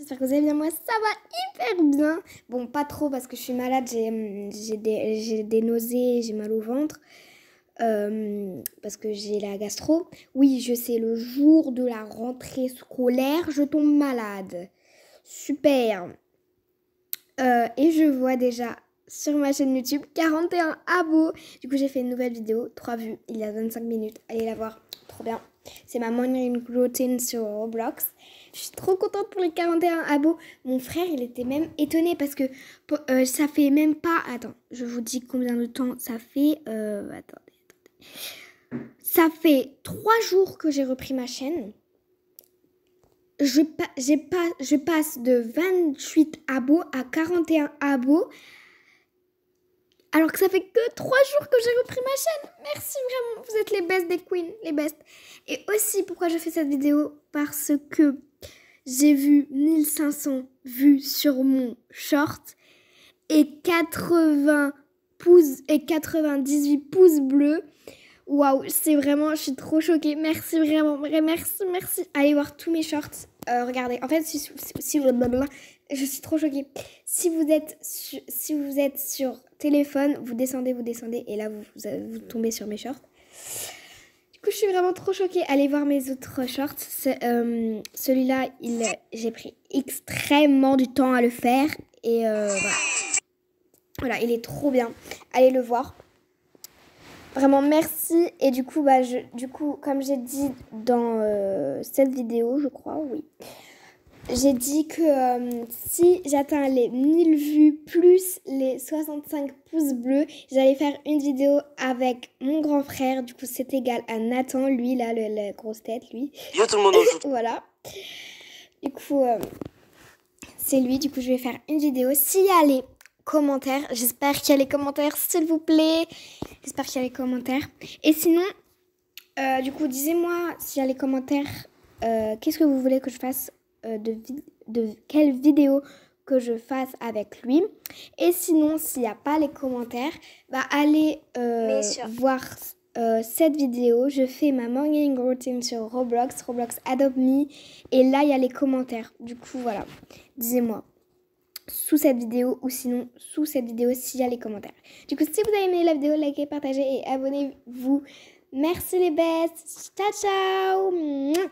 J'espère que vous allez bien, moi ça va hyper bien. Bon, pas trop parce que je suis malade, j'ai hum, des, nausées, j'ai mal au ventre. Euh, parce que j'ai la gastro. Oui, je sais, le jour de la rentrée scolaire, je tombe malade. Super. Euh, et je vois déjà sur ma chaîne YouTube 41 abos. Du coup, j'ai fait une nouvelle vidéo, 3 vues, il y a 25 minutes. Allez la voir. C'est ma morning routine sur Roblox. Je suis trop contente pour les 41 abos. Mon frère, il était même étonné parce que euh, ça fait même pas. Attends, je vous dis combien de temps ça fait. Euh, attendez, attendez. Ça fait 3 jours que j'ai repris ma chaîne. Je, j'ai pas... je passe de 28 abos à 41 abos alors que ça fait que 3 jours que j'ai repris ma chaîne. Merci vraiment, vous êtes les best des queens, les best. Et aussi pourquoi je fais cette vidéo parce que j'ai vu 1500 vues sur mon short et 80 pouces et 98 pouces bleus. Waouh, c'est vraiment, je suis trop choquée. Merci vraiment, merci, merci. Allez voir tous mes shorts euh, regardez, en fait, si, si, je suis trop choquée. Si vous êtes, si vous êtes sur téléphone, vous descendez, vous descendez, et là, euh, vous, tombez sur mes shorts. Du coup, je suis vraiment trop choquée. Allez voir mes autres shorts. Euh, celui-là, j'ai pris extrêmement du temps à le faire, et voilà. voilà, il est trop bien. Allez le voir. Vraiment merci. Et du coup, bah, je, du coup comme j'ai dit dans euh, cette vidéo, je crois, oui, j'ai dit que euh, si j'atteins les 1000 vues plus les 65 pouces bleus, j'allais faire une vidéo avec mon grand frère. Du coup, c'est égal à Nathan, lui, là, le, la grosse tête, lui. Yo tout le monde Voilà. Du coup, euh, c'est lui. Du coup, je vais faire une vidéo. Si y commentaires. J'espère qu'il y a les commentaires, s'il vous plaît. J'espère qu'il y a les commentaires. Et sinon, euh, du coup, dites moi s'il y a les commentaires. Euh, qu'est-ce que vous voulez que je fasse euh, de, quelle vidéo que je fasse avec lui. Et sinon, s'il n'y a pas les commentaires, bah allez voir cette vidéo. Je fais ma morning routine sur Roblox, Roblox Adobe Me. Et là, il y a les commentaires. Du coup, voilà. dites moi sous cette vidéo ou sinon sous cette vidéo s'il y a les commentaires. Du coup, si vous avez aimé la vidéo, likez, partagez et abonnez-vous. Merci les bêtes. Ciao, ciao.